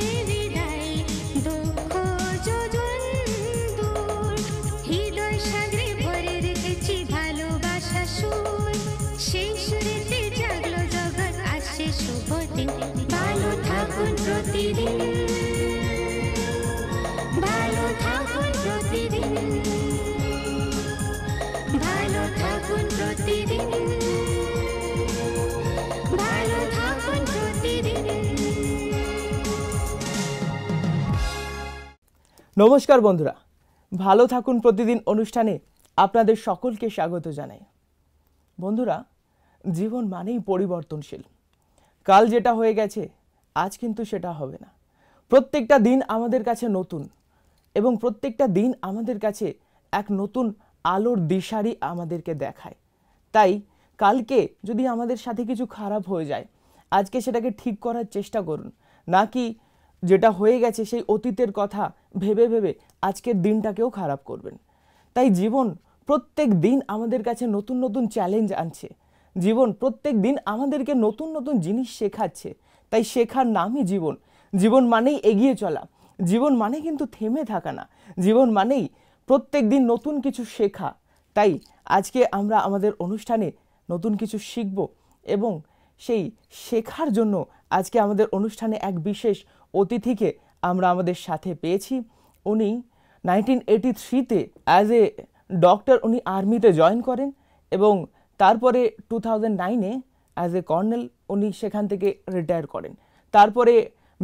तेरी নমস্কার বন্ধুরা ভালো থাকুন প্রতিদিন অনুষ্ঠানে আপনাদের সকলকে স্বাগত জানাই বন্ধুরা জীবন মানেই পরিবর্তনশীল কাল যেটা হয়ে গেছে আজ কিন্তু সেটা হবে না প্রত্যেকটা দিন আমাদের কাছে নতুন এবং প্রত্যেকটা দিন আমাদের কাছে এক নতুন আলোর দিশারি আমাদেরকে দেখায় তাই কালকে যদি আমাদের সাথে কিছু খারাপ হয়ে যায় আজকে সেটাকে ঠিক করার চেষ্টা করুন নাকি যেটা হয়ে গেছে সেই অতীতের কথা ভেবে ভেবে আজকের দিনটাকেও খারাপ করবেন তাই জীবন প্রত্যেক দিন আমাদের কাছে নতুন নতুন চ্যালেঞ্জ আনছে জীবন প্রত্যেক দিন আমাদেরকে নতুন নতুন জিনিস শেখাচ্ছে তাই শেখার নামই জীবন জীবন মানেই এগিয়ে চলা জীবন মানে কিন্তু থেমে থাকা না জীবন মানেই প্রত্যেক দিন নতুন কিছু শেখা তাই আজকে আমরা আমাদের অনুষ্ঠানে নতুন কিছু শিখব এবং সেই শেখার জন্য আজকে আমাদের অনুষ্ঠানে এক বিশেষ অতিথিকে আমরা আমাদের সাথে পেয়েছি উনি নাইনটিন এইটি থ্রিতে অ্যাজ এ ডক্টর উনি আর্মিতে জয়েন করেন এবং তারপরে টু থাউজেন্ড নাইনে অ্যাজ এ কর্নেল উনি সেখান থেকে রিটায়ার করেন তারপরে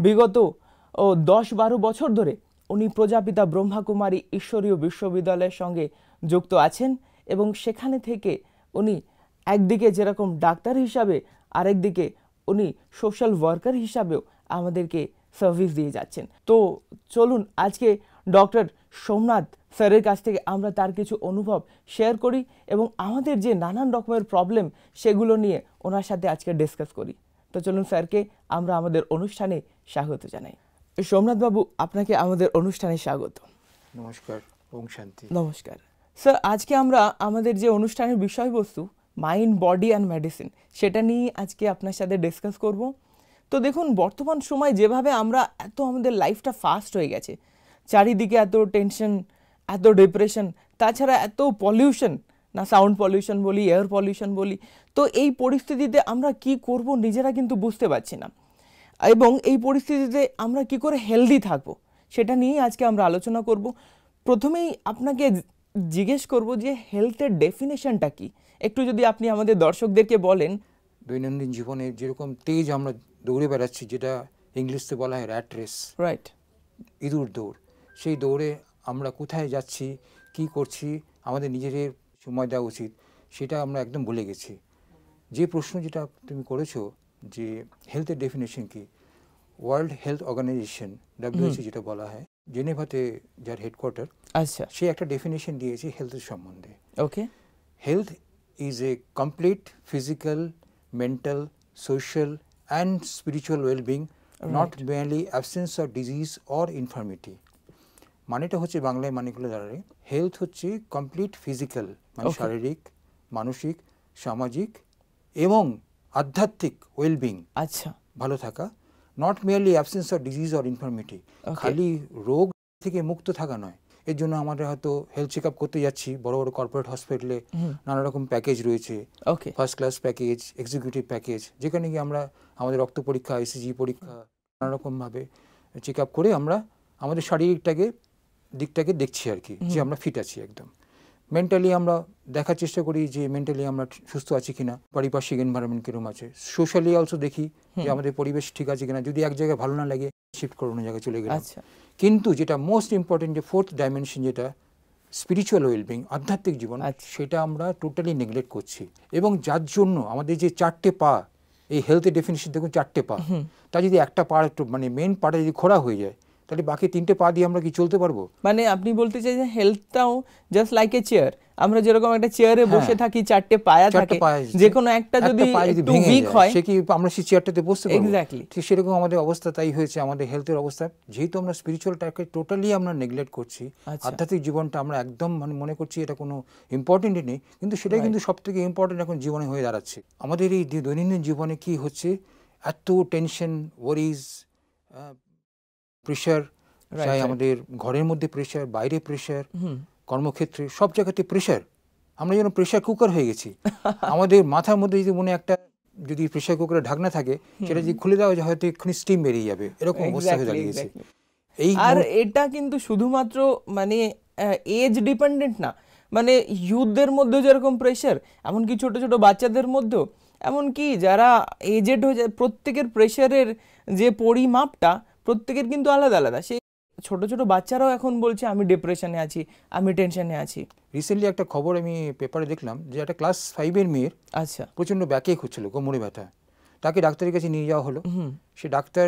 বিগত ও দশ বারো বছর ধরে উনি প্রজাপিতা ব্রহ্মাকুমারী ঈশ্বরীয় বিশ্ববিদ্যালয়ের সঙ্গে যুক্ত আছেন এবং সেখানে থেকে উনি একদিকে যেরকম ডাক্তার হিসাবে আরেকদিকে উনি সোশ্যাল ওয়ার্কার হিসাবেও আমাদেরকে সার্ভিস দিয়ে যাচ্ছেন তো চলুন আজকে ডক্টর সোমনাথ স্যারের কাছ থেকে আমরা তার কিছু অনুভব শেয়ার করি এবং আমাদের যে নানান রকমের প্রবলেম সেগুলো নিয়ে ওনার সাথে আজকে ডিসকাস করি তো চলুন স্যারকে আমরা আমাদের অনুষ্ঠানে স্বাগত জানাই সোমনাথবাবু আপনাকে আমাদের অনুষ্ঠানে স্বাগত নমস্কার ওম শান্তি নমস্কার স্যার আজকে আমরা আমাদের যে অনুষ্ঠানের বিষয়বস্তু মাইন্ড বডি অ্যান্ড মেডিসিন সেটা নিয়ে আজকে আপনার সাথে ডিসকাস করব তো দেখুন বর্তমান সময় যেভাবে আমরা এত আমাদের লাইফটা ফাস্ট হয়ে গেছে চারিদিকে এত টেনশন এত ডিপ্রেশন তাছাড়া এত পলিউশন না সাউন্ড পলিউশন বলি এয়ার পলিউশন বলি তো এই পরিস্থিতিতে আমরা কি করব নিজেরা কিন্তু বুঝতে পারছি না এবং এই পরিস্থিতিতে আমরা কি করে হেলদি থাকব সেটা নিয়েই আজকে আমরা আলোচনা করব প্রথমেই আপনাকে জিজ্ঞেস করব যে হেলথের ডেফিনেশনটা কী একটু যদি আপনি আমাদের দর্শকদেরকে বলেন দৈনন্দিন জীবনে যেরকম তেজ আমরা দৌড়ে বেড়াচ্ছি যেটা ইংলিশে বলা হয় র্যাট রেস রাইট ইঁদুর দৌড় সেই দৌড়ে আমরা কোথায় যাচ্ছি কি করছি আমাদের নিজেদের সময় দেওয়া উচিত সেটা আমরা একদম ভুলে গেছি যে প্রশ্ন যেটা তুমি করেছো যে হেলথের ডেফিনেশন কি ওয়ার্ল্ড হেলথ অর্গানাইজেশন ডাব্লিউএইচও যেটা বলা হয় জেনেভাতে যার হেডকোয়ার্টার আচ্ছা সে একটা ডেফিনেশন দিয়েছে হেলথের সম্বন্ধে okay health is a complete physical, mental, social and spiritual well-being right. not merely absence of disease or infirmity. মানেটা হচ্ছে বাংলায় মানেগুলো দাঁড়ালে হেলথ হচ্ছে কমপ্লিট ফিজিক্যাল মানে শারীরিক মানসিক সামাজিক এবং আধ্যাত্মিক ওয়েলবিং আচ্ছা ভালো থাকা not merely absence of disease or infirmity খালি রোগ থেকে মুক্ত থাকা নয় এর জন্য আমাদের হয়তো হেলথ চেক আপ করতে যাচ্ছি বড় বড় কর্পোরেট হসপিটালে নানা রকম প্যাকেজ রয়েছে first class package executive package যেখানে গিয়ে আমরা আমাদের রক্ত পরীক্ষা এসিজি পরীক্ষা নানা রকমভাবে চেক আপ করে আমরা আমাদের শারীরিকটাকে দিকটাকে দেখছি আর কি যে আমরা ফিট আছি একদম মেন্টালি আমরা দেখার চেষ্টা করি যে মেন্টালি আমরা সুস্থ আছি কিনা পারিপার্শ্বিক এনভায়রনমেন্ট কিরকম আছে সোশ্যালি অলসো দেখি যে আমাদের পরিবেশ ঠিক আছে কিনা যদি এক জায়গায় ভালো না লাগে শিফট করে অন্য জায়গায় চলে গেলে আচ্ছা। কিন্তু যেটা মোস্ট ইম্পর্টেন্ট যে ফোর্থ ডাইমেনশন যেটা স্পিরিচুয়াল ওয়েলবিং আধ্যাত্মিক জীবন আচ্ছা। সেটা আমরা টোটালি নেগলেক্ট করছি এবং যার জন্য আমাদের যে চারটে পা এই হেলথের ডেফিনেশন দেখুন চারটে পা তা যদি একটা পাড় একটু মানে মেন পাটা যদি খোড়া হয়ে যায় তাহলে বাকি তিনটে পা দিয়ে আমরা কি চলতে পারবো মানে আপনি বলতে চাই যে হেলথটাও জাস্ট লাইক এ চেয়ার আমরা যেরকম একটা চেয়ারে হ্যাঁ। বসে থাকি চারটে পায়া থাকে যে কোনো একটা যদি একটু উইক হয় সে কি আমরা সেই চেয়ারটাতে বসতে পারবো এক্স্যাক্টলি ঠিক সেরকম আমাদের অবস্থা তাই হয়েছে আমাদের হেলথের অবস্থা যেহেতু আমরা স্পিরিচুয়াল টাকে টোটালি আমরা নেগলেক্ট করছি আচ্ছা। আধ্যাত্মিক জীবনটা আমরা একদম মানে মনে করছি এটা কোনো ইম্পর্টেন্টই নেই কিন্তু সেটাই কিন্তু সবথেকে ইম্পর্টেন্ট এখন জীবনে হয়ে দাঁড়াচ্ছে আমাদের এই দৈনন্দিন জীবনে কি হচ্ছে এত টেনশন ওয়ারিজ প্রেশার চাই আমাদের ঘরের মধ্যে প্রেশার বাইরে প্রেশার কর্মক্ষেত্রে সব জায়গাতে প্রেশার আমরা যেন প্রেশার কুকার হয়ে গেছি আমাদের মাথার মধ্যে যদি মনে একটা যদি প্রেশার কুকারের ঢাকনা থাকে সেটা যদি খুলে দেওয়া যায় হয়তো এক্ষুনি স্টিম বেরিয়ে যাবে এরকম অবস্থা হয়ে দাঁড়িয়েছে এই আর এটা কিন্তু শুধুমাত্র মানে এজ ডিপেন্ডেন্ট না মানে ইউথদের মধ্যেও যেরকম প্রেশার এমনকি ছোট ছোট বাচ্চাদের মধ্যেও এমনকি যারা এজেড হয়ে যায় প্রত্যেকের প্রেশারের যে পরিমাপটা প্রত্যেকের কিন্তু আলাদা আলাদা সেই ছোট ছোট বাচ্চারাও এখন বলছে আমি ডিপ্রেশনে আছি আমি টেনশনে আছি রিসেন্টলি একটা খবর আমি পেপারে দেখলাম যে একটা ক্লাস ফাইভের মেয়ের আচ্ছা প্রচণ্ড ব্যাকে খুঁজছিলো কোমরে ব্যথা তাকে ডাক্তারের কাছে নিয়ে যাওয়া হলো সে ডাক্তার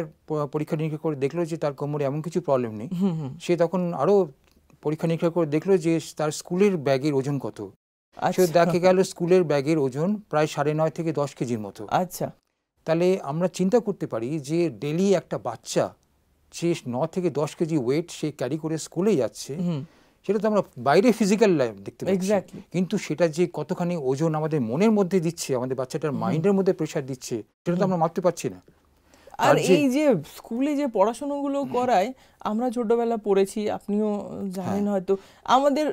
পরীক্ষা নিরীক্ষা করে দেখলো যে তার কোমরে এমন কিছু প্রবলেম নেই সে তখন আরও পরীক্ষা নিরীক্ষা করে দেখলো যে তার স্কুলের ব্যাগের ওজন কত সে আচ্ছা। দেখে গেল স্কুলের ব্যাগের ওজন প্রায় সাড়ে নয় থেকে দশ কেজির মতো আচ্ছা তাহলে আমরা চিন্তা করতে পারি যে ডেলি একটা বাচ্চা যে ন থেকে দশ কেজি ওয়েট সে ক্যারি করে স্কুলে যাচ্ছে সেটা তো আমরা বাইরে ফিজিক্যাল লাইফ দেখতে পাচ্ছি কিন্তু সেটা যে কতখানি ওজন আমাদের মনের মধ্যে দিচ্ছে আমাদের বাচ্চাটার মাইন্ডের মধ্যে প্রেশার দিচ্ছে সেটা তো আমরা মারতে পারছি না আর এই যে স্কুলে যে পড়াশোনাগুলো করায় আমরা ছোটবেলা পড়েছি আপনিও জানেন হ্যাঁ। হয়তো আমাদের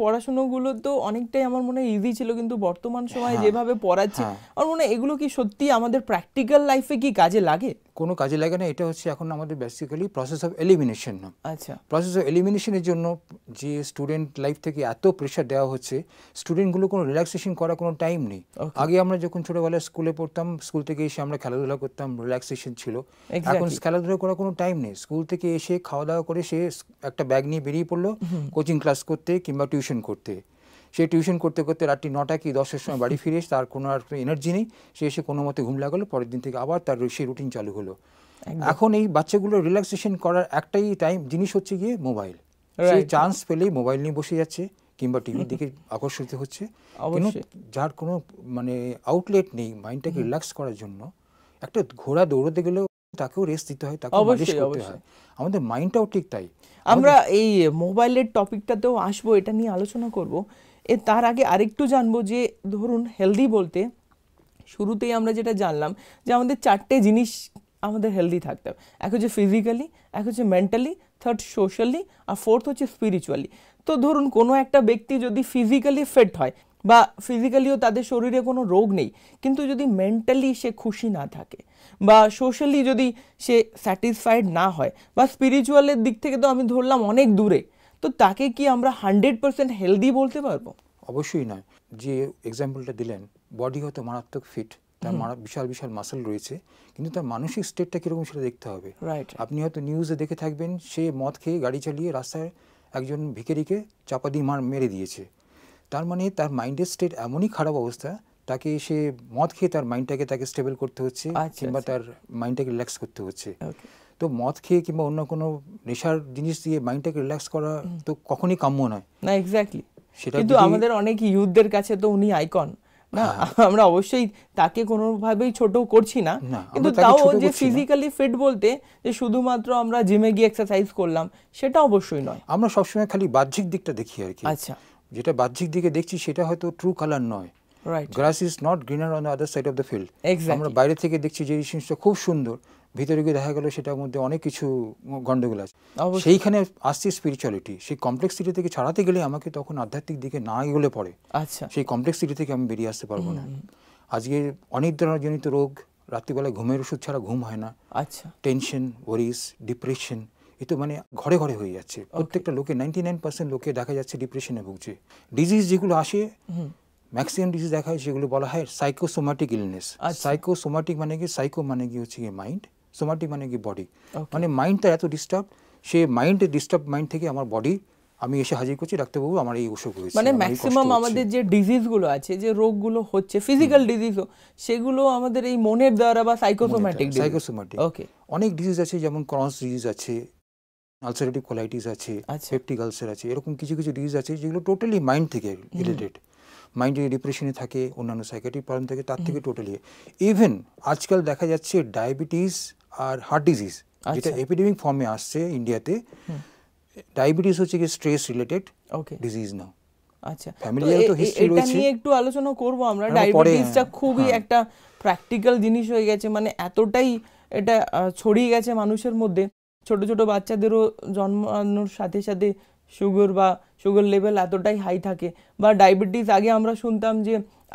পড়াশুনোগুলো তো অনেকটাই আমার মনে হয় ইজি ছিল কিন্তু বর্তমান সময়ে হ্যাঁ। যেভাবে পড়াচ্ছে হ্যাঁ। আমার মনে হয় এগুলো কি সত্যি আমাদের প্র্যাকটিক্যাল লাইফে কি কাজে লাগে কোনো কাজে লাগে না এটা হচ্ছে এখন আমাদের বেসিক্যালি প্রসেস অফ এলিমিনেশন আচ্ছা প্রসেস অফ এলিমিনেশনের জন্য যে স্টুডেন্ট লাইফ থেকে এত প্রেশার দেওয়া হচ্ছে স্টুডেন্টগুলো কোনো রিল্যাক্সেশন করার কোনো টাইম নেই আগে আমরা যখন ছোটোবেলায় স্কুলে পড়তাম স্কুল থেকে এসে আমরা খেলাধুলা করতাম রিল্যাক্সেশন ছিল এখন খেলাধুলা করার কোনো টাইম নেই স্কুল থেকে এসে খাওয়া দাওয়া করে সে একটা ব্যাগ নিয়ে বেরিয়ে পড়লো কোচিং ক্লাস করতে কিংবা টিউশন করতে সে টিউশন করতে করতে রাত্রি নটা কি দশের সময় বাড়ি ফিরে তার কোনো আর এনার্জি নেই সে এসে কোনো মতে ঘুম লাগালো পরের দিন থেকে আবার তার সেই রুটিন চালু হলো এখন এই বাচ্চাগুলো রিল্যাক্সেশন করার একটাই টাইম জিনিস হচ্ছে গিয়ে মোবাইল সেই চান্স পেলেই মোবাইল নিয়ে বসে যাচ্ছে কিংবা টিভির দিকে আকর্ষিত হচ্ছে যার কোনো মানে আউটলেট নেই মাইন্ডটাকে রিল্যাক্স করার জন্য একটা ঘোড়া দৌড়তে গেলেও তাকেও রেস্ট দিতে হয় তাকে অবশ্যই হয় আমাদের মাইন্ডটাও ঠিক তাই আমরা এই মোবাইলের টপিকটাতেও আসবো এটা নিয়ে আলোচনা করব এ তার আগে আরেকটু জানবো যে ধরুন হেলদি বলতে শুরুতেই আমরা যেটা জানলাম যে আমাদের চারটে জিনিস আমাদের হেলদি থাকতে হবে এক হচ্ছে ফিজিক্যালি এক হচ্ছে মেন্টালি থার্ড সোশ্যালি আর ফোর্থ হচ্ছে স্পিরিচুয়ালি তো ধরুন কোনো একটা ব্যক্তি যদি ফিজিক্যালি ফিট হয় বা ফিজিক্যালিও তাদের শরীরে কোনো রোগ নেই কিন্তু যদি মেন্টালি সে খুশি না থাকে বা সোশ্যালি যদি সে স্যাটিসফাইড না হয় বা স্পিরিচুয়ালের দিক থেকে তো আমি ধরলাম অনেক দূরে তো তাকে কি আমরা হান্ড্রেড পার্সেন্ট হেলদি বলতে পারবো অবশ্যই নয় যে এক্সাম্পলটা দিলেন বডি হয়তো মারাত্মক ফিট তার বিশাল বিশাল মাসেল রয়েছে কিন্তু তার মানসিক স্টেটটা কীরকম সেটা দেখতে হবে রাইট আপনি হয়তো নিউজে দেখে থাকবেন সে মদ খেয়ে গাড়ি চালিয়ে রাস্তায় একজন ভিকেরিকে চাপা দিয়ে মার মেরে দিয়েছে তার মানে তার মাইন্ডের স্টেট এমনই খারাপ অবস্থা তাকে সে মদ খেয়ে তার মাইন্ডটাকে তাকে স্টেবল করতে হচ্ছে আচ্ছা, কিংবা আচ্ছা। তার মাইন্ডটাকে রিল্যাক্স করতে হচ্ছে তো মদ খেয়ে কিংবা অন্য কোনো নেশার জিনিস দিয়ে মাইন্ডটাকে রিল্যাক্স করা তো কখনই কাম্য নয় না এক্স্যাক্টলি সেটা কিন্তু আমাদের অনেক ইউথদের কাছে তো উনি আইকন না হ্যাঁ। আমরা অবশ্যই তাকে কোনোভাবেই ছোট করছি না কিন্তু তাও যে ফিজিক্যালি ফিট বলতে যে শুধুমাত্র আমরা জিমে গিয়ে এক্সারসাইজ করলাম সেটা অবশ্যই নয় আমরা সবসময় খালি বাহ্যিক দিকটা দেখি আর কি আচ্ছা যেটা বাহ্যিক দিকে দেখছি সেটা হয়তো ট্রু কালার নয় right grass is not greener on the other side of the field আমরা বাইরে থেকে দেখছি যে এই জিনিসটা খুব সুন্দর ভিতরে গিয়ে দেখা গেলো সেটার মধ্যে অনেক কিছু গন্ডগোল আছে সেইখানে আসছে স্পিরিচুয়ালিটি সেই কমপ্লেক্সিটি থেকে ছাড়াতে গেলে আমাকে তখন আধ্যাত্মিক দিকে না এগোলে পড়ে আচ্ছা সেই কমপ্লেক্সিটি থেকে আমি বেরিয়ে আসতে পারবো না আজকে অনেক ধরনের জনিত রোগ রাত্রিবেলায় ঘুমের ওষুধ ছাড়া ঘুম হয় না আচ্ছা টেনশন ওরিস ডিপ্রেশন এ তো মানে ঘরে ঘরে হয়ে যাচ্ছে প্রত্যেকটা লোকে নাইনটি নাইন পার্সেন্ট লোকে দেখা যাচ্ছে ডিপ্রেশনে ভুগছে ডিজিজ যেগুলো আসে ম্যাক্সিমাম ডিজিজ দেখা হয় সেগুলো বলা হয় সাইকোসোমাটিক ইলনেস সাইকোসোমাটিক মানে কি সাইকো মানে কি হচ্ছে মাইন্ড সোমাটিক মানে কি বডি মানে মাইন্ডটা এত ডিস্টার্ব সে মাইন্ড ডিস্টার্ব মাইন্ড থেকে আমার বডি আমি এসে হাজির করছি ডাক্তারবাবু আমার এই অসুখ হয়েছে মানে ম্যাক্সিমাম আমাদের যে ডিজিজগুলো আছে যে রোগগুলো হচ্ছে ফিজিক্যাল ডিজিজও সেগুলো আমাদের এই মনের দ্বারা বা সাইকোসোম্যাটিক সাইকোসোম্যাটিক ওকে অনেক ডিজিজ আছে যেমন ক্রনস ডিজিজ আছে আলসারেটিভ কোলাইটিস আছে পেপটিক আচ্ছা। আলসার আছে এরকম কিছু কিছু ডিজিজ আছে যেগুলো টোটালি মাইন্ড থেকে রিলেটেড মাইন্ড যদি ডিপ্রেশনে থাকে অন্যান্য সাইকেটিক প্রবলেম থাকে তার থেকে টোটালি ইভেন আজকাল দেখা যাচ্ছে ডায়াবেটিস আর হার্ট ডিজিজ যেটা আচ্ছা। এপিডেমিক ফর্মে আসছে ইন্ডিয়াতে ডায়াবেটিস হচ্ছে কি stress related okay disease now আচ্ছা ফ্যামিলিয়াল তো হিস্ট্রি রয়েছে এটা নিয়ে একটু আলোচনা করব আমরা ডায়াবেটিসটা হ্যাঁ। খুবই হ্যাঁ। একটা প্র্যাকটিক্যাল জিনিস হয়ে গেছে মানে এতটাই এটা ছড়িয়ে গেছে মানুষের মধ্যে ছোট ছোট বাচ্চাদেরও জন্মানোর সাথে সাথে সুগার বা সুগার লেভেল এতটাই হাই থাকে বা ডায়াবেটিস আগে আমরা শুনতাম যে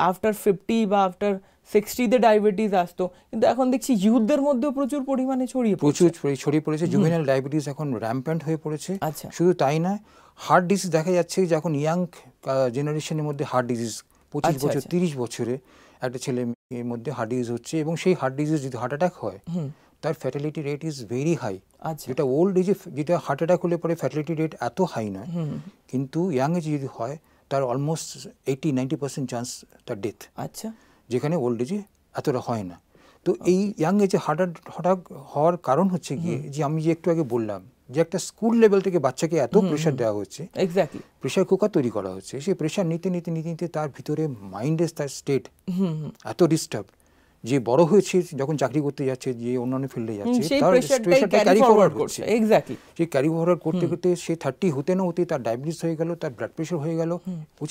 আফটার ফিফটি বা আফটার সিক্সটিতে ডায়াবেটিস আসতো কিন্তু এখন দেখছি ইউথদের মধ্যেও প্রচুর পরিমাণে ছড়িয়ে প্রচুর ছড়িয়ে পড়েছে জুভেনাল ডায়াবেটিস এখন র্যাম্প্যান্ট হয়ে পড়েছে আচ্ছা শুধু তাই না হার্ট ডিজিজ দেখা যাচ্ছে যে এখন ইয়াং জেনারেশনের মধ্যে হার্ট ডিজিজ পঁচিশ আচ্ছা, বছর আচ্ছা। তিরিশ বছরে একটা ছেলে মেয়ের মধ্যে হার্ট ডিজিজ হচ্ছে এবং সেই হার্ট ডিজিজ যদি হার্ট অ্যাটাক হয় তার fatality rate is very high যেটা ওল্ড এজে যেটা হার্ট অ্যাটাক হলে পরে ফ্যাটালিটি রেট এত হাই নয় কিন্তু ইয়াং এজে যদি হয় তার almost eighty ninety percent chance তার ডেথ আচ্ছা যেখানে ওল্ড এজে এতটা হয় না তো এই ইয়াং এজে হার্ট হঠাৎ হওয়ার কারণ হচ্ছে গিয়ে যে আমি যে একটু আগে বললাম যে একটা স্কুল লেভেল থেকে বাচ্চাকে এত প্রেশার দেওয়া হচ্ছে প্রেশার কুকার তৈরি করা হচ্ছে সেই প্রেশার নিতে নিতে নিতে নিতে তার ভিতরে মাইন্ডের তার স্টেট এত ডিস্টার্ব যে বড় হয়েছে যখন চাকরি করতে যাচ্ছে যে অন্যান্য ফিল্ডে যাচ্ছে তার প্রেশারটা ক্যারি ফরওয়ার্ড করছে এক্স্যাক্টলি সে ক্যারি ফরওয়ার্ড করতে করতে সে 30 হতে না হতে তার ডায়াবেটিস হয়ে গেল তার ব্লাড প্রেসার হয়ে গেল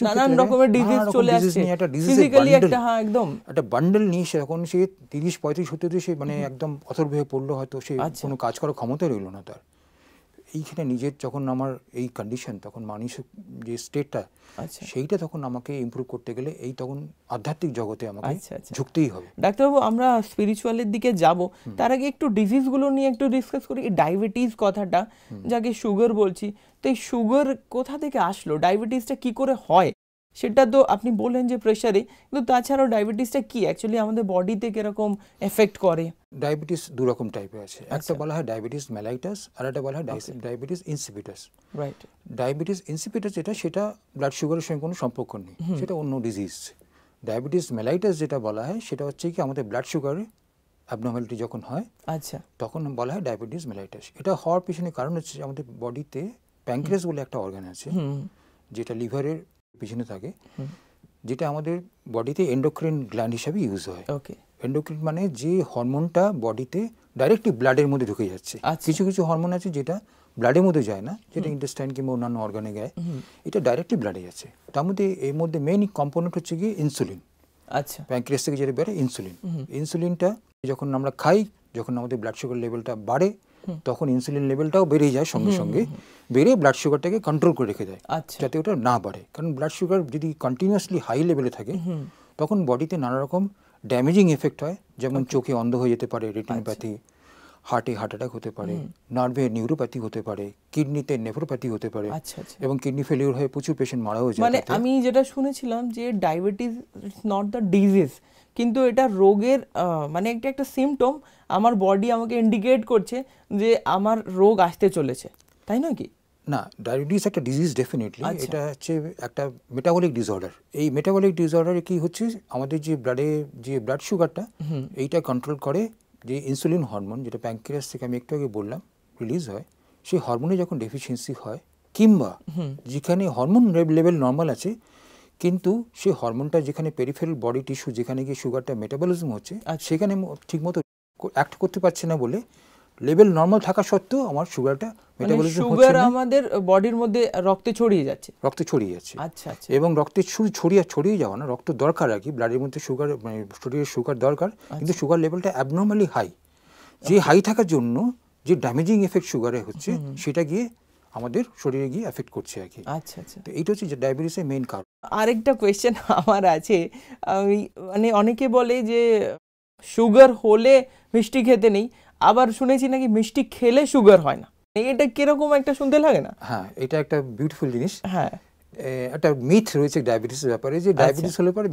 নানান রকমের ডিজিজ চলে আসছে একটা ডিজিজ ফিজিক্যালি একটা হ্যাঁ একদম একটা বান্ডেল নিয়ে সে এখন সে তিরিশ পঁয়ত্রিশ হতে সে মানে একদম অথর্ব হয়ে পড়লো হয়তো সে আচ্ছা। কোনো কাজ করার ক্ষমতা রইল না তার এইখানে নিজের যখন আমার এই কন্ডিশন তখন মানুষের যে স্টেটটা আচ্ছা। সেইটা তখন আমাকে ইম্প্রুভ করতে গেলে এই তখন আধ্যাত্মিক জগতে আমাকে আচ্ছা, আচ্ছা। ঝুঁকতেই হবে ডাক্তারবাবু আমরা স্পিরিচুয়ালের দিকে যাব তার আগে একটু ডিজিজগুলো নিয়ে একটু ডিসকাস করি ডায়াবেটিস কথাটা যাকে সুগার বলছি তো এই সুগার কোথা থেকে আসলো ডায়াবেটিসটা কি করে হয় সেটা তো আপনি বললেন যে প্রেশারে কিন্তু তাছাড়াও ডায়াবেটিসটা কি অ্যাকচুয়ালি আমাদের বডিতে কিরকম এফেক্ট করে ডায়াবেটিস দু রকম টাইপের আছে একটা আচ্ছা। বলা হয় ডায়াবেটিস মেলাইটাস আর একটা বলা হয় diabetes insipidus right diabetes insipidus যেটা সেটা ব্লাড সুগারের সঙ্গে কোনো সম্পর্ক নেই সেটা অন্য ডিজিজ ডায়াবেটিস মেলাইটাস যেটা বলা হয় সেটা হচ্ছে কি আমাদের ব্লাড সুগারে অ্যাবনর্মালিটি যখন হয় আচ্ছা তখন বলা হয় ডায়াবেটিস মেলাইটাস এটা হওয়ার পিছনে কারণ হচ্ছে আমাদের বডিতে প্যাঙ্ক্রিয়াস বলে একটা অর্গান আছে যেটা লিভারের পিছনে থাকে যেটা আমাদের বডিতে এন্ডোক্রিন গ্ল্যান্ড হিসাবে ইউজ হয় ওকে এন্ডোক্রিন মানে যে হরমোনটা বডিতে ডাইরেক্টলি ব্লাডের মধ্যে ঢুকে যাচ্ছে আচ্ছা। কিছু কিছু হরমোন আছে যেটা ব্লাডের মধ্যে যায় না যেটা ইন্টেস্টাইন কিংবা অন্যান্য অর্গানে গায় এটা ডাইরেক্টলি ব্লাডে যাচ্ছে তার মধ্যে এর মধ্যে মেইন কম্পোনেন্ট হচ্ছে গিয়ে ইনসুলিন আচ্ছা প্যাঙ্ক্রিয়াস থেকে যেটা বেরোয় ইনসুলিন ইনসুলিনটা যখন আমরা খাই যখন আমাদের ব্লাড সুগার লেভেলটা বাড়ে তখন ইনসুলিন লেভেলটাও বেড়ে যায় সঙ্গে সঙ্গে বেড়ে ব্লাড সুগারটাকে কন্ট্রোল করে রেখে দেয় আচ্ছা। যাতে ওটা না বাড়ে কারণ ব্লাড সুগার যদি কন্টিনিউয়াসলি হাই লেভেলে থাকে তখন বডিতে নানা রকম ড্যামেজিং এফেক্ট হয় যেমন চোখে অন্ধ হয়ে যেতে পারে রেটিনোপ্যাথি হার্টে হার্ট অ্যাটাক হতে পারে নার্ভে নিউরোপ্যাথি হতে পারে কিডনিতে নেফ্রোপ্যাথি হতে পারে আচ্ছা, আচ্ছা। এবং কিডনি ফেলিওর হয়ে প্রচুর পেশেন্ট মারাও হয়েছে মানে আমি যেটা শুনেছিলাম যে ডায়াবেটিস নট দ্য ডিজিজ কিন্তু এটা রোগের মানে একটা একটা সিমটম আমার বডি আমাকে ইন্ডিকেট করছে যে আমার রোগ আসতে চলেছে তাই নয় কি না ডায়াবেটিস একটা ডিজিজ ডেফিনেটলি আচ্ছা। এটা হচ্ছে একটা মেটাবলিক ডিসঅর্ডার এই মেটাবলিক ডিসঅর্ডারে কি হচ্ছে আমাদের যে ব্লাডে যে ব্লাড সুগারটা এইটা কন্ট্রোল করে যে ইনসুলিন হরমোন যেটা প্যাঙ্ক্রিয়াস থেকে আমি একটু আগে বললাম রিলিজ হয় সেই হরমোনে যখন ডেফিসিয়েন্সি হয় কিংবা যেখানে হরমোন লেভেল নর্মাল আছে কিন্তু সেই হরমোনটা যেখানে পেরিফেরাল বডি টিস্যু যেখানে গিয়ে সুগারটা মেটাবলিজম হচ্ছে আচ্ছা। সেখানে ঠিকমতো অ্যাক্ট করতে পারছে না বলে লেভেল নর্মাল থাকা সত্ত্বেও আমার সুগারটা সুগার মানে আমাদের বডির মধ্যে রক্তে ছড়িয়ে যাচ্ছে রক্তে ছড়িয়ে যাচ্ছে আচ্ছা আচ্ছা এবং রক্তে ছড়িয়ে ছড়িয়ে যাওয়া না রক্ত দরকার আর কি ব্লাডের মধ্যে সুগার মানে শরীরে সুগার দরকার আচ্ছা। কিন্তু সুগার লেভেলটা অ্যাবনর্মালি হাই যে হাই আচ্ছা। থাকার জন্য যে ড্যামেজিং এফেক্ট সুগারে হচ্ছে সেটা গিয়ে আমাদের শরীরে গিয়ে এফেক্ট করছে আর কি আচ্ছা আচ্ছা তো এইটা হচ্ছে ডায়াবেটিসের মেইন কারণ আরেকটা কোয়েশ্চেন আমার আছে আমি মানে অনেকে বলে যে সুগার হলে মিষ্টি খেতে নেই আবার শুনেছি নাকি মিষ্টি খেলে সুগার হয় না এটা কিরকম একটা শুনতে লাগে না হ্যাঁ এটা একটা বিউটিফুল জিনিস হ্যাঁ একটা মিথ রয়েছে ডায়াবেটিস ব্যাপারে যে ডায়াবেটিস আচ্ছা। হলে পরে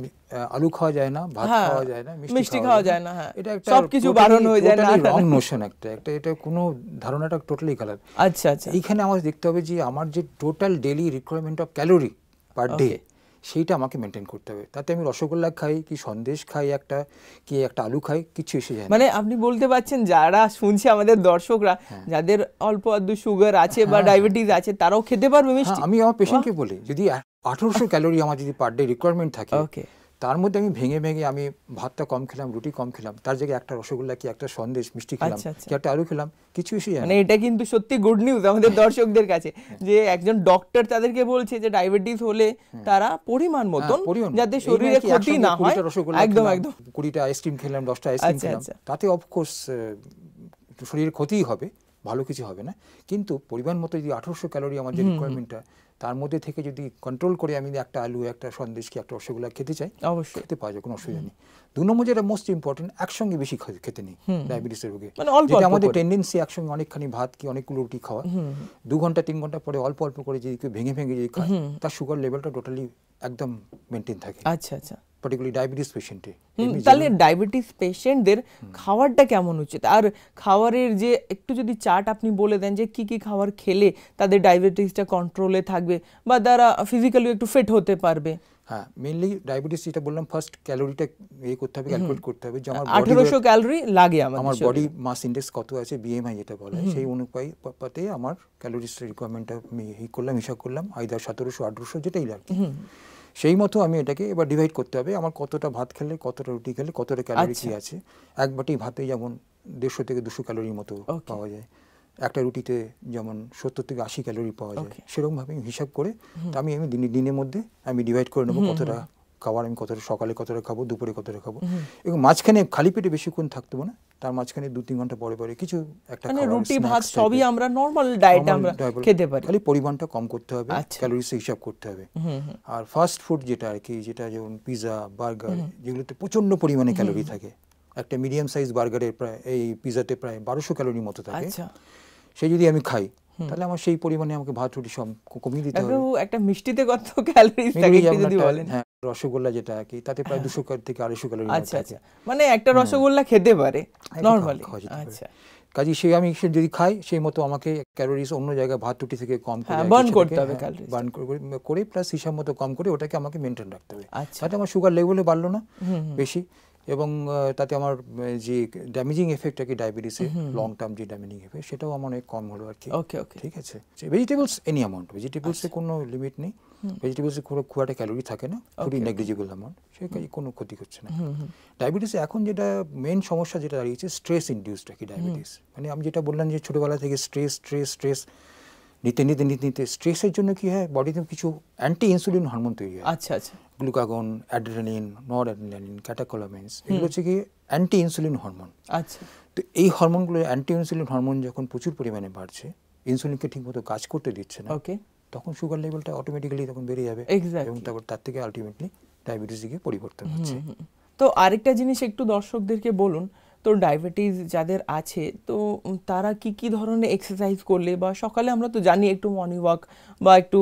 আলু খাওয়া যায় না ভাত হ্যাঁ, খাওয়া যায় না মিষ্টি খাওয়া যায় না হ্যাঁ এটা একটা সবকিছু বারণ হয়ে যায় না রং নোশন একটা একটা এটা কোনো ধারণাটা টোটালি খারাপ আচ্ছা আচ্ছা এখানে আমার দেখতে হবে যে আমার যে total daily requirement of calorie per day সেইটা আমাকে মেনটেন করতে হবে তাতে আমি রসগোল্লা খাই কি সন্দেশ খাই একটা কি একটা আলু খাই কিছু এসে যায় মানে আপনি বলতে পারছেন যারা শুনছে আমাদের দর্শকরা হ্যাঁ। যাদের অল্প আধটু সুগার আছে বা ডায়াবেটিস হ্যাঁ। আছে তারাও খেতে পারবে হ্যাঁ, মিষ্টি আমি আমার পেশেন্টকে বলি যদি আঠারোশো ক্যালোরি আমার যদি পার ডে রিকোয়ারমেন্ট থাকে তার মধ্যে আমি ভেঙে ভেঙে আমি ভাতটা কম খেলাম রুটি কম খেলাম তার জায়গায় একটা রসগোল্লা কি একটা সন্দেশ মিষ্টি খেলাম আচ্ছা, আচ্ছা। কি একটা আলু খেলাম কিছুই ইস্যু মানে এটা কিন্তু সত্যি গুড নিউজ আমাদের দর্শকদের কাছে যে একজন ডক্টর তাদেরকে বলছে যে ডায়াবেটিস হলে তারা হ্যাঁ, পরিমাণ মতন যাতে শরীরে ক্ষতি না হয় রসগোল্লা একদম একদম কুড়িটা আইসক্রিম খেলাম দশটা আইসক্রিম আচ্ছা, খেলাম তাতে অফকোর্স শরীরের ক্ষতিই হবে ভালো কিছু হবে না কিন্তু পরিমাণ মতো যদি আঠারোশো ক্যালোরি আমাদের রিকোয়ারমেন্টটা তার মধ্যে থেকে যদি কন্ট্রোল করে আমি একটা আলু একটা সন্দেশ কি একটা রসগোল্লা খেতে চাই অবশ্যই খেতে পাওয়া যায় কোনো অসুবিধা নেই দু নম্বর যেটা মোস্ট ইম্পর্টেন্ট একসঙ্গে বেশি খেতে নেই ডায়াবেটিসের রোগে মানে যেটা আমাদের টেন্ডেন্সি একসঙ্গে অনেকখানি ভাত কি অনেকগুলো রুটি খাওয়া দু ঘন্টা তিন ঘন্টা পরে অল্প অল্প করে যদি কেউ ভেঙে ভেঙে যদি খায় তার সুগার লেভেলটা টোটালি একদম মেনটেন থাকে আচ্ছা আচ্ছা পার্টিকুলার ডায়াবেটিস পেশেন্টে তাহলে ডায়াবেটিস পেশেন্টদের খাবারটা কেমন উচিত আর খাবারের যে একটু যদি চার্ট আপনি বলে দেন যে কি কি খাবার খেলে তাদের ডায়াবেটিসটা কন্ট্রোলে থাকবে বা তারা ফিজিক্যালি একটু ফিট হতে পারবে হ্যাঁ মেইনলি ডায়াবেটিস যেটা বললাম ফার্স্ট ক্যালোরিটা এ করতে হবে ক্যালকুলেট করতে হবে যে আমার আঠেরোশো ক্যালোরি লাগে আমার আমার বডি মাস ইন্ডেক্স কত আছে বিএমআই যেটা বলে সেই অনুপায় পাতে আমার ক্যালোরিস রিকোয়ারমেন্টটা আমি ই করলাম হিসাব করলাম আইদার সতেরোশো আঠেরোশো যেটাই লাগে সেই মতো আমি এটাকে এবার ডিভাইড করতে হবে আমার কতটা ভাত খেলে কতটা রুটি খেলে কতটা আচ্ছা। ক্যালোরি আছে এক বাটি ভাতে যেমন দেড়শো থেকে দুশো ক্যালোরির মতো পাওয়া যায় একটা রুটিতে যেমন সত্তর থেকে আশি ক্যালোরি পাওয়া যায় সেরকমভাবে হিসাব করে আমি আমি দিনের মধ্যে আমি ডিভাইড করে নেবো কতটা খাবার আমি কতটা সকালে কতটা খাবো দুপুরে কতটা খাবো এবং মাঝখানে খালি পেটে বেশিক্ষণ থাকতে না তার মাঝখানে দু তিন ঘন্টা পরে পরে কিছু একটা মানে রুটি ভাত সবই আমরা ডায়েট আমরা খেতে পারি খালি পরিমাণটা কম করতে হবে ক্যালোরিস আচ্ছা। হিসাব করতে হবে আর ফাস্ট ফুড যেটা আর কি যেটা যেমন পিৎজা বার্গার যেগুলোতে প্রচন্ড পরিমাণে ক্যালোরি থাকে একটা মিডিয়াম সাইজ বার্গারের প্রায় এই পিৎজাতে প্রায় বারোশো ক্যালোরি মতো থাকে আচ্ছা। সে যদি আমি খাই তাহলে আমার সেই পরিমাণে আমাকে ভাত রুটি সব কমিয়ে দিতে হবে একটা মিষ্টিতে কত ক্যালোরিজ থাকে যদি বলেন হ্যাঁ রসগোল্লা যেটা কি তাতে প্রায় 200 ক্যালোরি থেকে 250 ক্যালোরি আচ্ছা আচ্ছা মানে একটা রসগোল্লা খেতে পারে নরমালি আচ্ছা কাজে সেই আমি যদি খাই সেই মতো আমাকে ক্যালোরিজ অন্য জায়গায় ভাত রুটি থেকে কম করে বার্ন হ্যাঁ, করতে হবে ক্যালোরিজ বার্ন করে করে প্লাস হিসাব মতো কম করে ওটাকে আমাকে মেইনটেইন রাখতে হবে আচ্ছা আমার সুগার লেভেলও বাড়লো না বেশি এবং তাতে আমার যে ড্যামেজিং এফেক্ট আর কি ডায়াবেটিসে লং টার্ম যে ড্যামেজিং এফেক্ট সেটাও আমার অনেক কম হলো আর কি ওকে ওকে ঠিক আছে ভেজিটেবলস এনি অ্যামাউন্ট ভেজিটেবলসে কোনো লিমিট নেই ভেজিটেবলসে খুব খুব একটা ক্যালোরি থাকে না খুবই নেগলিজিবল অ্যামাউন্ট সে কোনো ক্ষতি করছে না ডায়াবেটিসে এখন যেটা মেন সমস্যা যেটা দাঁড়িয়েছে স্ট্রেস ইনডিউসড আর কি ডায়াবেটিস মানে আমি যেটা বললাম যে ছোটোবেলা থেকে স্ট্রেস স্ট্রেস স্ট্রেস নিতে নিতে নিতে নিতে স্ট্রেসের জন্য কি হয় বডিতে কিছু অ্যান্টি ইনসুলিন হরমোন তৈরি হয় আচ্ছা আচ্ছা গ্লুকাগন অ্যাড্রেনিন নর অ্যাড্রেনিন ক্যাটাকোলামাইন্স এগুলো হচ্ছে কি অ্যান্টি ইনসুলিন হরমোন আচ্ছা তো এই হরমোনগুলো অ্যান্টি ইনসুলিন হরমোন যখন প্রচুর পরিমাণে বাড়ছে ইনসুলিনকে ঠিকমতো কাজ করতে দিচ্ছে না ওকে তখন সুগার লেভেলটা অটোমেটিক্যালি তখন বেড়ে যাবে এবং তারপর তার থেকে আলটিমেটলি ডায়াবেটিস দিকে পরিবর্তন হচ্ছে তো আরেকটা জিনিস একটু দর্শকদেরকে বলুন তো ডায়াবেটিস যাদের আছে তো তারা কি কি ধরনের এক্সারসাইজ করলে বা সকালে আমরা তো জানি একটু মর্নিং ওয়াক বা একটু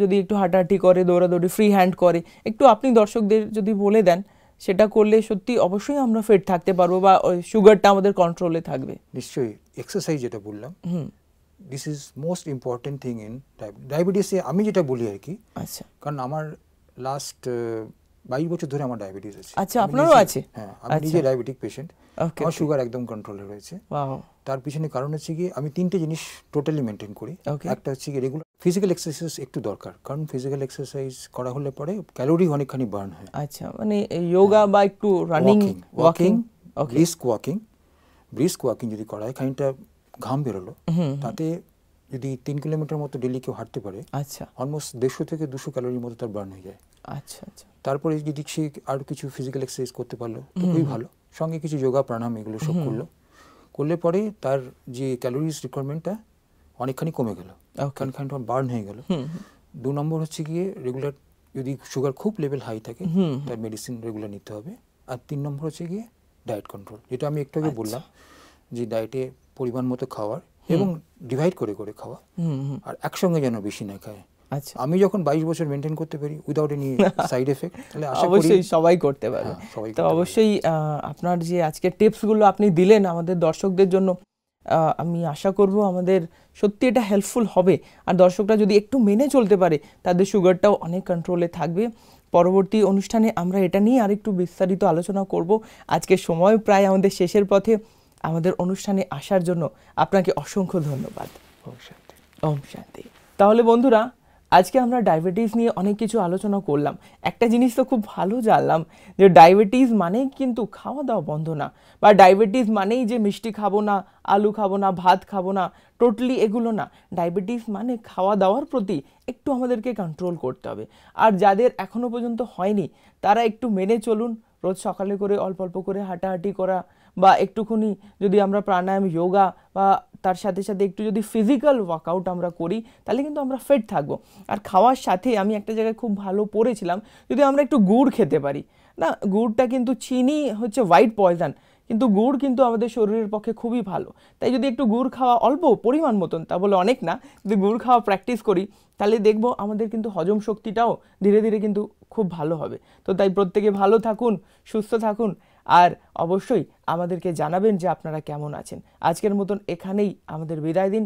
যদি একটু হাঁটাহাঁটি করে দৌড়াদৌড়ি ফ্রি হ্যান্ড করে একটু আপনি দর্শকদের যদি বলে দেন সেটা করলে সত্যি অবশ্যই আমরা ফিট থাকতে পারবো বা সুগারটা আমাদের কন্ট্রোলে থাকবে নিশ্চয়ই এক্সারসাইজ যেটা বললাম this is most important thing in ডায়াবেটিসে আমি যেটা বলি আর কি আচ্ছা কারণ আমার লাস্ট বাইশ বছর ধরে আমার ডায়াবেটিস আছে আচ্ছা আপনারও আছে হ্যাঁ আমি নিজে ডায়াবেটিক আচ্ছা। পেশেন্ট আমার সুগার একদম কন্ট্রোলে রয়েছে তার পিছনে কারণ হচ্ছে কি আমি তিনটে জিনিস টোটালি মেনটেন করি একটা হচ্ছে কি রেগুলার ফিজিক্যাল এক্সারসাইজ একটু দরকার কারণ ফিজিক্যাল এক্সারসাইজ করা হলে পরে ক্যালোরি অনেকখানি বার্ন হয় আচ্ছা মানে যোগা হ্যাঁ। বা একটু running walking brisk walking brisk walking যদি করা হয় খানিকটা ঘাম বেরোলো তাতে যদি তিন কিলোমিটার মতো ডেলি কেউ হাঁটতে পারে আচ্ছা অলমোস্ট দেড়শো থেকে দুশো ক্যালোরির মতো তার বার্ন হয়ে যায় আচ্ছা আচ্ছা তারপরে যদি সে আর কিছু ফিজিক্যাল এক্সারসাইজ করতে পারলো খুবই ভালো সঙ্গে কিছু যোগা প্রাণায়াম এগুলো সব করলো করলে পরে তার যে ক্যালোরিজ রিকোয়ারমেন্টটা অনেকখানি কমে গেল অনেকখানি বার্ন হয়ে গেল দু নম্বর হচ্ছে গিয়ে রেগুলার যদি সুগার খুব লেভেল হাই থাকে তার মেডিসিন রেগুলার নিতে হবে আর তিন নম্বর হচ্ছে গিয়ে ডায়েট কন্ট্রোল যেটা আমি একটু আগে আচ্ছা। বললাম যে ডায়েটে পরিমাণ মতো খাওয়ার এবং ডিভাইড করে করে খাওয়া আর একসঙ্গে যেন বেশি না খায় আচ্ছা আমি যখন বাইশ বছর মেনটেন করতে পারি উইদাউট এনি সাইড এফেক্ট তাহলে অবশ্যই সবাই করতে হ্যাঁ, পারে তো অবশ্যই আপনার যে আজকে টিপসগুলো আপনি দিলেন আমাদের দর্শকদের জন্য আমি আশা করব আমাদের সত্যি এটা হেল্পফুল হবে আর দর্শকরা যদি একটু মেনে চলতে পারে তাদের সুগারটাও অনেক কন্ট্রোলে থাকবে পরবর্তী অনুষ্ঠানে আমরা এটা নিয়ে আরেকটু বিস্তারিত আলোচনা করব আজকে সময় প্রায় আমাদের শেষের পথে আমাদের অনুষ্ঠানে আসার জন্য আপনাকে অসংখ্য ধন্যবাদ ওম শান্তি শান্তি তাহলে বন্ধুরা আজকে আমরা ডায়াবেটিস নিয়ে অনেক কিছু আলোচনা করলাম একটা জিনিস তো খুব ভালো জানলাম যে ডায়াবেটিস মানেই কিন্তু খাওয়া দাওয়া বন্ধ না বা ডায়াবেটিস মানেই যে মিষ্টি খাবো না আলু খাবো না ভাত খাবো না টোটালি এগুলো না ডায়াবেটিস মানে খাওয়া দাওয়ার প্রতি একটু আমাদেরকে কন্ট্রোল করতে হবে আর যাদের এখনও পর্যন্ত হয়নি তারা একটু মেনে চলুন রোজ সকালে করে অল্প অল্প করে হাঁটাহাঁটি করা বা একটুখানি যদি আমরা প্রাণায়াম যোগা বা তার সাথে সাথে একটু যদি ফিজিক্যাল ওয়ার্কআউট আমরা করি তাহলে কিন্তু আমরা ফিট থাকবো আর খাওয়ার সাথে আমি একটা জায়গায় খুব ভালো পড়েছিলাম যদি আমরা একটু গুড় খেতে পারি না গুড়টা কিন্তু চিনি হচ্ছে হোয়াইট পয়জন কিন্তু গুড় কিন্তু আমাদের শরীরের পক্ষে খুবই ভালো তাই যদি একটু গুড় খাওয়া অল্প পরিমাণ মতন তা বলে অনেক না যদি গুড় খাওয়া প্র্যাকটিস করি তাহলে দেখব আমাদের কিন্তু হজম শক্তিটাও ধীরে ধীরে কিন্তু খুব ভালো হবে তো তাই প্রত্যেকে ভালো থাকুন সুস্থ থাকুন আর অবশ্যই আমাদেরকে জানাবেন যে আপনারা কেমন আছেন আজকের মতন এখানেই আমাদের বিদায় দিন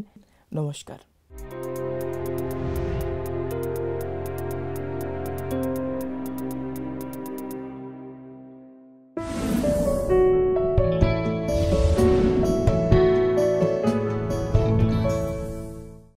নমস্কার